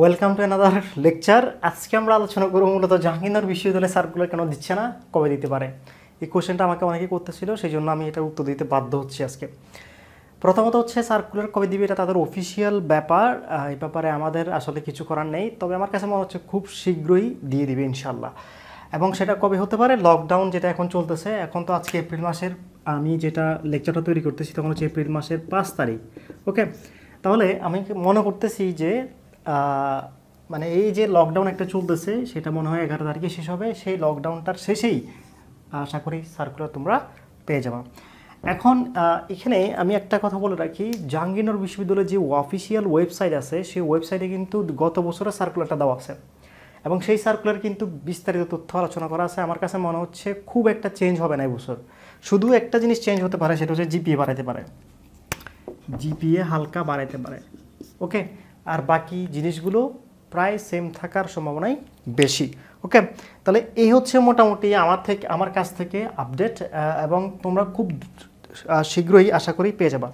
welcome to another lecture আজকে আমরা আলোচনা করবো মূলত জাহাঙ্গীরনগর বিশ্ববিদ্যালয়ে সার্কুলার কেন দিচ্ছে না কবে দিতে পারে এই কোয়েশ্চেনটা আমাকে অনেকে করতেছিল সেই জন্য আমি এটা উত্তর দিতে বাধ্য হচ্ছি আজকে প্রথমত হচ্ছে সার্কুলার কবে দিবে এটা তাদের অফিসিয়াল ব্যাপার এই ব্যাপারে আমাদের আসলে কিছু করার নেই তবে আমার কাছে মনে হচ্ছে খুব শীঘ্রই দিয়ে দিবে ইনশাল্লাহ এবং সেটা কবে হতে পারে লকডাউন যেটা এখন চলতেছে এখন তো আজকে এপ্রিল মাসের আমি যেটা লেকচারটা তৈরি করতেছি তখন হচ্ছে এপ্রিল মাসের পাঁচ তারিখ ওকে তাহলে আমি মনে করতেছি যে মানে এই যে লকডাউন একটা চলতেছে সেটা মনে হয় এগারো তারিখে শেষ হবে সেই লকডাউনটার শেষেই আশা করি সার্কুলার তোমরা পেয়ে যাবা এখন এখানে আমি একটা কথা বলে রাখি জাহাঙ্গীরনগর বিশ্ববিদ্যালয়ের যে অফিসিয়াল ওয়েবসাইট আছে সেই ওয়েবসাইটে কিন্তু গত বছরের সার্কুলারটা দেওয়া আছে এবং সেই সার্কুলার কিন্তু বিস্তারিত তথ্য আলোচনা করা আছে আমার কাছে মনে হচ্ছে খুব একটা চেঞ্জ হবে না এবছর শুধু একটা জিনিস চেঞ্জ হতে পারে সেটা হচ্ছে জিপিএ বাড়াইতে পারে জিপিএ হালকা বাড়াইতে পারে ওকে আর বাকি জিনিসগুলো প্রায় সেম থাকার সম্ভাবনাই বেশি ওকে তাহলে এই হচ্ছে মোটামুটি আমার থেকে আমার কাছ থেকে আপডেট এবং তোমরা খুব শীঘ্রই আশা করি পেয়ে যাবা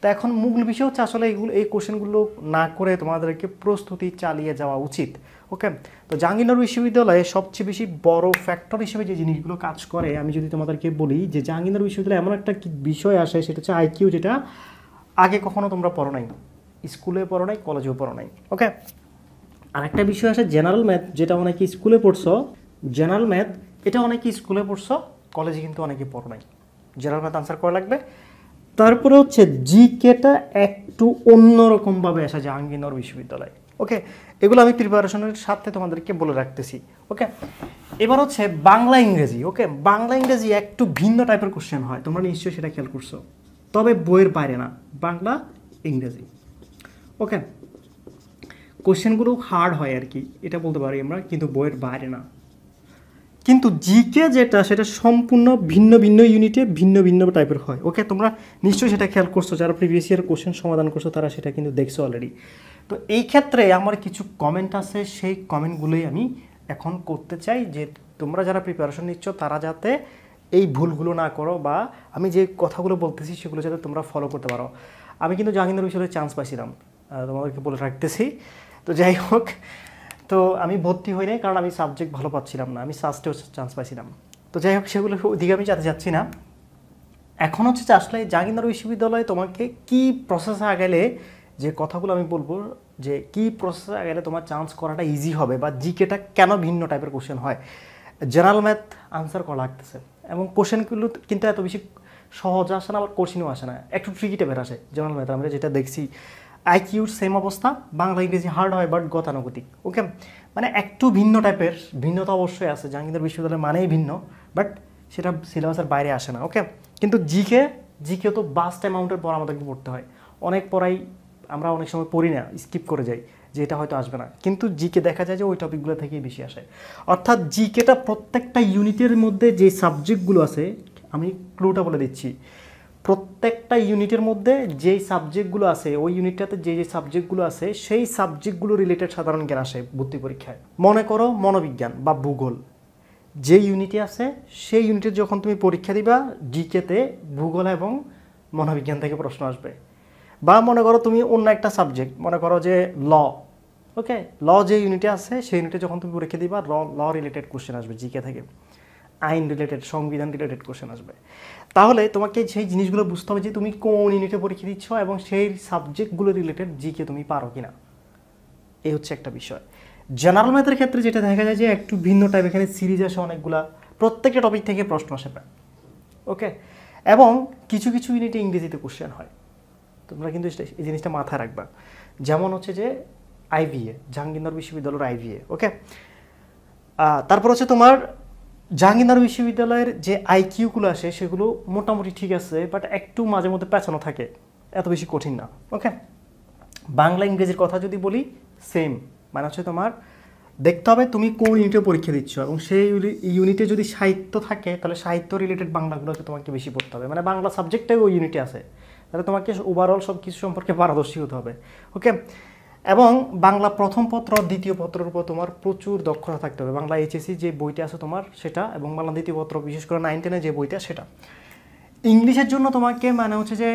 তা এখন মূল বিষয় হচ্ছে আসলে এইগুলো এই কোশ্চেনগুলো না করে তোমাদেরকে প্রস্তুতি চালিয়ে যাওয়া উচিত ওকে তো জাহাঙ্গীরনগর বিশ্ববিদ্যালয়ে সবচেয়ে বেশি বড় ফ্যাক্টর হিসেবে যে জিনিসগুলো কাজ করে আমি যদি তোমাদেরকে বলি যে জাহাঙ্গীরনগর বিশ্ববিদ্যালয়ে এমন একটা বিষয় আসে সেটা হচ্ছে আইকিউ যেটা আগে কখনো তোমরা পড়ো নাই স্কুলে পড়ো নাই কলেজেও পড়ো নাই ওকে আরেকটা বিষয় আছে জেনারেল ম্যাথ যেটা অনেকে স্কুলে পড়ছো জেনারেল ম্যাথ এটা অনেকে স্কুলে পড়ছো কলেজে কিন্তু অনেকে পড়ো নাই জেনারেল ম্যাথ আনসার করা লাগবে তারপরে হচ্ছে জি কেটা একটু অন্যরকমভাবে আসা জাহাঙ্গীরনগর বিশ্ববিদ্যালয় ওকে এগুলো আমি প্রিপারেশনের সাথে তোমাদেরকে বলে রাখতেছি ওকে এবার হচ্ছে বাংলা ইংরেজি ওকে বাংলা ইংরেজি একটু ভিন্ন টাইপের কোশ্চেন হয় তোমরা নিশ্চয়ই সেটা খেয়াল করছো তবে বইয়ের বাইরে না বাংলা ইংরেজি ওকে কোশ্চেনগুলো হার্ড হয় আর কি এটা বলতে পারি আমরা কিন্তু বইয়ের বাইরে না কিন্তু জিকে যেটা সেটা সম্পূর্ণ ভিন্ন ভিন্ন ইউনিটে ভিন্ন ভিন্ন টাইপের হয় ওকে তোমরা নিশ্চয়ই সেটা খেয়াল করছো যারা প্রিভিয়াস ইয়ার কোশ্চেন সমাধান করছো তারা সেটা কিন্তু দেখছো অলরেডি তো এই ক্ষেত্রে আমার কিছু কমেন্ট আছে সেই কমেন্টগুলোই আমি এখন করতে চাই যে তোমরা যারা প্রিপারেশন নিচ্ছ তারা যাতে এই ভুলগুলো না করো বা আমি যে কথাগুলো বলতেছি সেগুলো যাতে তোমরা ফলো করতে পারো আমি কিন্তু জাহাঙ্গীরনগর বিষয়ে চান্স পাইছিলাম তোমাদেরকে বলে রাখতেছি তো যাই হোক তো আমি ভর্তি হই নাই কারণ আমি সাবজেক্ট ভালো পাচ্ছিলাম না আমি সাস্টেও চান্স পাইছিলাম তো যাই হোক সেগুলো ওদিকে আমি যাতে যাচ্ছি না এখন হচ্ছে যে আসলে জাহাঙ্গীরনগর বিশ্ববিদ্যালয়ে তোমাকে কি প্রসেসে আগেলে যে কথাগুলো আমি বলবো যে কি প্রসেসে আগেলে তোমার চান্স করাটা ইজি হবে বা জিকেটা কেন ভিন্ন টাইপের কোশ্চেন হয় জেনারেল ম্যাথ আনসার করা লাগতেছে এবং কোশ্চেনগুলো কিন্তু এত বেশি সহজ আসে না আবার কঠিনও আসে না একটু ফ্রিকি টাইপের আসে জেনারেল ম্যাথ আমরা যেটা দেখছি আইকিউর সেম অবস্থা বাংলা ইংরেজি হার্ড হয় বাট গতানুগতিক ওকে মানে একটু ভিন্ন টাইপের ভিন্নতা অবশ্যই আছে জাহাঙ্গীর বিশ্ববিদ্যালয়ের মানেই ভিন্ন বাট সেটা সিলেবাসের বাইরে আসে না ওকে কিন্তু জিকে জিকে তো বাস্ট অ্যামাউন্টের পর আমাদেরকে পড়তে হয় অনেক পড়াই আমরা অনেক সময় পড়ি না স্কিপ করে যাই যে এটা হয়তো আসবে না কিন্তু জিকে দেখা যায় যে ওই টপিকগুলো থেকেই বেশি আসে অর্থাৎ জিকেটা প্রত্যেকটা ইউনিটের মধ্যে যে সাবজেক্টগুলো আছে আমি ক্লুটা বলে দিচ্ছি প্রত্যেকটা ইউনিটের মধ্যে যেই সাবজেক্টগুলো আছে ওই ইউনিটটাতে যে যে সাবজেক্টগুলো আছে সেই সাবজেক্টগুলো রিলেটেড সাধারণ জ্ঞান আসে ভর্তি পরীক্ষায় মনে করো মনোবিজ্ঞান বা ভূগোল যে ইউনিটে আছে সেই ইউনিটের যখন তুমি পরীক্ষা দিবা ডিকেতে ভূগোল এবং মনোবিজ্ঞান থেকে প্রশ্ন আসবে বা মনে করো তুমি অন্য একটা সাবজেক্ট মনে করো যে ল ওকে ল যে ইউনিটে আছে সেই ইউনিটে যখন তুমি পরীক্ষা দিবা ল ল রিলেটেড কোশ্চেন আসবে জিকে থেকে আইন রিলেটেড সংবিধান রিলেটেড কোশ্চেন আসবে তাহলে তোমাকে সেই জিনিসগুলো বুঝতে হবে যে তুমি কোন ইউনিটে পরীক্ষা দিচ্ছ এবং সেই সাবজেক্টগুলো রিলেটেড জিকে তুমি পারো কিনা এই হচ্ছে একটা বিষয় জেনারেল ম্যাথের ক্ষেত্রে যেটা দেখা যায় যে একটু ভিন্ন টাইপ এখানে সিরিজ আসে অনেকগুলা প্রত্যেকটা টপিক থেকে প্রশ্ন আসে প্রায় ওকে এবং কিছু কিছু ইউনিটে ইংরেজিতে কোশ্চেন হয় তোমরা কিন্তু এই জিনিসটা মাথায় রাখবা যেমন হচ্ছে যে আইভিএ জাহাঙ্গীরনগর বিশ্ববিদ্যালয়ের আইভিএ ওকে তারপর হচ্ছে তোমার জাহাঙ্গীরনগর বিশ্ববিদ্যালয়ের যে আইকিউগুলো আসে সেগুলো মোটামুটি ঠিক আছে বাট একটু মাঝে মধ্যে পেছানো থাকে এত বেশি কঠিন না ওকে বাংলা ইংরেজির কথা যদি বলি সেম মানে হচ্ছে তোমার দেখতে হবে তুমি কোন ইউনিটে পরীক্ষা দিচ্ছ এবং সেই ইউনিটে যদি সাহিত্য থাকে তাহলে সাহিত্য রিলেটেড বাংলাগুলোকে তোমাকে বেশি পড়তে হবে মানে বাংলা সাবজেক্টটাই ওই ইউনিটে আছে তাহলে তোমাকে ওভারঅল সব কিছু সম্পর্কে পারদর্শী হতে হবে ওকে এবং বাংলা প্রথম পত্র দ্বিতীয় পত্রের উপর তোমার প্রচুর দক্ষতা থাকতে হবে বাংলা এইচএসসি e যে বইটা আছে তোমার সেটা এবং বাংলা দ্বিতীয় পত্র বিশেষ করে নাইন টেনে যে বইটা সেটা ইংলিশের জন্য তোমাকে মানে হচ্ছে যে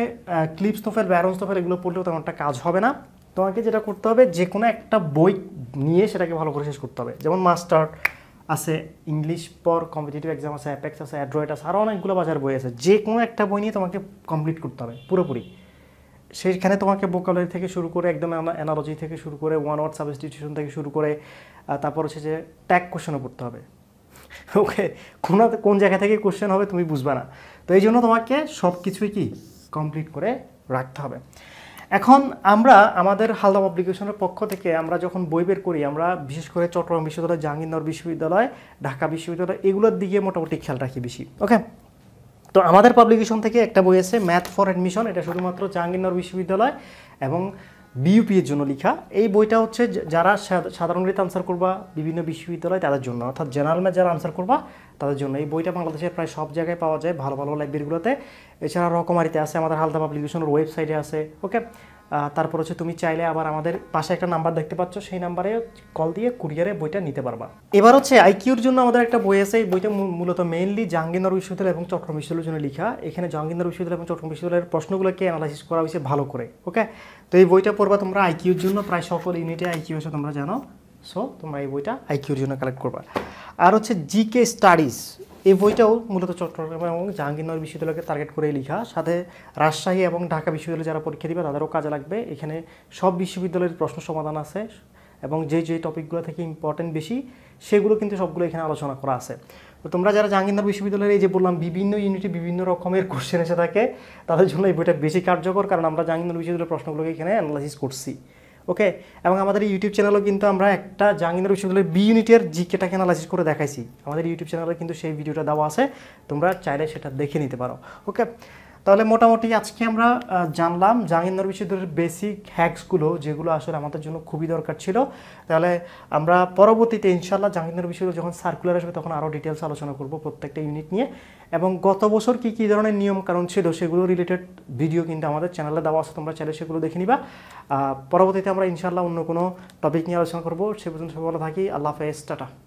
ক্লিপস তোফের ব্যারন্স তোফের এগুলো পড়লেও তেমন একটা কাজ হবে না তোমাকে যেটা করতে হবে যে কোনো একটা বই নিয়ে সেটাকে ভালো করে শেষ করতে হবে যেমন মাস্টার আছে ইংলিশ পর কম্পিটিটিভ এক্সাম আছে অ্যাপেক্স আছে অ্যাড্রয়েড আছে আরও অনেকগুলো বাজার বই আছে যে কোনো একটা বই নিয়ে তোমাকে কমপ্লিট করতে হবে পুরোপুরি সেখানে তোমাকে বোকালয় থেকে শুরু করে একদম অ্যানালজি থেকে শুরু করে ওয়ান ওয়ার্ড সাবস্টিটিউশন থেকে শুরু করে তারপর হচ্ছে যে ট্যাগ কোশ্চেনও পড়তে হবে ওকে কোন কোন জায়গা থেকে কোশ্চেন হবে তুমি বুঝবে না তো এই জন্য তোমাকে সব কিছুই কি কমপ্লিট করে রাখতে হবে এখন আমরা আমাদের হালদা পাবলিকেশনের পক্ষ থেকে আমরা যখন বই বের করি আমরা বিশেষ করে চট্টগ্রাম বিশ্ববিদ্যালয় জাহাঙ্গীরনগর বিশ্ববিদ্যালয় ঢাকা বিশ্ববিদ্যালয় এগুলোর দিকে মোটামুটি খেয়াল রাখি বেশি ওকে তো আমাদের পাবলিকেশন থেকে একটা বই আছে ম্যাথ ফর অ্যাডমিশন এটা শুধুমাত্র জাহাঙ্গীরনগর বিশ্ববিদ্যালয় এবং এর জন্য লেখা এই বইটা হচ্ছে যারা সাধারণ রীতি আনসার করবা বিভিন্ন বিশ্ববিদ্যালয় তাদের জন্য অর্থাৎ জেনারেল ম্যাথ যারা আনসার করবা তাদের জন্য এই বইটা বাংলাদেশের প্রায় সব জায়গায় পাওয়া যায় ভালো ভালো লাইব্রেরিগুলোতে এছাড়া রকমারিতে আছে আমাদের হালদা পাবলিকেশনের ওয়েবসাইটে আছে ওকে তারপর হচ্ছে তুমি চাইলে আবার আমাদের পাশে একটা নাম্বার দেখতে পাচ্ছ সেই নাম্বারে কল দিয়ে কুরিয়ারে বইটা নিতে পারবা এবার হচ্ছে আইকিউর জন্য আমাদের একটা বই আছে এই বইটা মূলত মেইনলি জাহাঙ্গীরনগর বিশ্ববিদ্যালয় এবং চট্টগ্রাম বিশ্ববিদ্যালয়ের জন্য লেখা এখানে জাহাঙ্গীরনগর বিশ্ববিদ্যালয় এবং চট্টগ্রাম বিশ্ববিদ্যালয়ের প্রশ্নগুলোকে অ্যানালাইসিস করা হয়েছে ভালো করে ওকে তো এই বইটা পড়বা তোমরা আইকিউর জন্য প্রায় সকল ইউনিটে আইকিউ আছে তোমরা জানো সো তোমরা এই বইটা আইকিউর জন্য কালেক্ট করবা আর হচ্ছে জিকে স্টাডিজ এই বইটাও মূলত চট্টগ্রাম এবং জাহাঙ্গীরনগর বিশ্ববিদ্যালয়কে টার্গেট করে লিখা সাথে রাজশাহী এবং ঢাকা বিশ্ববিদ্যালয়ে যারা পরীক্ষা দিবে তাদেরও কাজে লাগবে এখানে সব বিশ্ববিদ্যালয়ের প্রশ্ন সমাধান আছে এবং যে যে টপিকগুলো থেকে ইম্পর্টেন্ট বেশি সেগুলো কিন্তু সবগুলো এখানে আলোচনা করা আছে তো তোমরা যারা জাহাঙ্গীরনগর বিশ্ববিদ্যালয়ের এই যে বললাম বিভিন্ন ইউনিটে বিভিন্ন রকমের কোশ্চেন এসে থাকে তাদের জন্য এই বইটা বেশি কার্যকর কারণ আমরা জাহাঙ্গীরনগর বিশ্ববিদ্যালয়ের প্রশ্নগুলোকে এখানে অ্যানালাইসিস করছি ওকে এবং আমাদের ইউটিউব চ্যানেলও কিন্তু আমরা একটা জাহাঙ্গীর বিশ্ববিদ্যালয়ের বি ইউনিটের জিকেটাকে অ্যানালাইসিস করে দেখাইছি আমাদের ইউটিউব চ্যানেলে কিন্তু সেই ভিডিওটা দেওয়া আছে তোমরা চাইলে সেটা দেখে নিতে পারো ওকে তাহলে মোটামুটি আজকে আমরা জানলাম জাহাঙ্গীরনগর বিশ্ববিদ্যালয়ের বেসিক হ্যাকসগুলো যেগুলো আসলে আমাদের জন্য খুবই দরকার ছিল তাহলে আমরা পরবর্তীতে ইনশাল্লাহ জাহাঙ্গীরনগর বিশ্ববিদ্যালয় যখন সার্কুলার আসবে তখন আরও ডিটেলস আলোচনা করব প্রত্যেকটা ইউনিট নিয়ে এবং গত বছর কী কী ধরনের নিয়ম কারণ ছিল সেগুলো রিলেটেড ভিডিও কিন্তু আমাদের চ্যানেলে দেওয়া আছে তোমরা চাইলে সেগুলো দেখে নিবা পরবর্তীতে আমরা ইনশাল্লাহ অন্য কোনো টপিক নিয়ে আলোচনা করবো সে পর্যন্ত সবাই ভালো থাকি আল্লাহ হাফেজ টাটা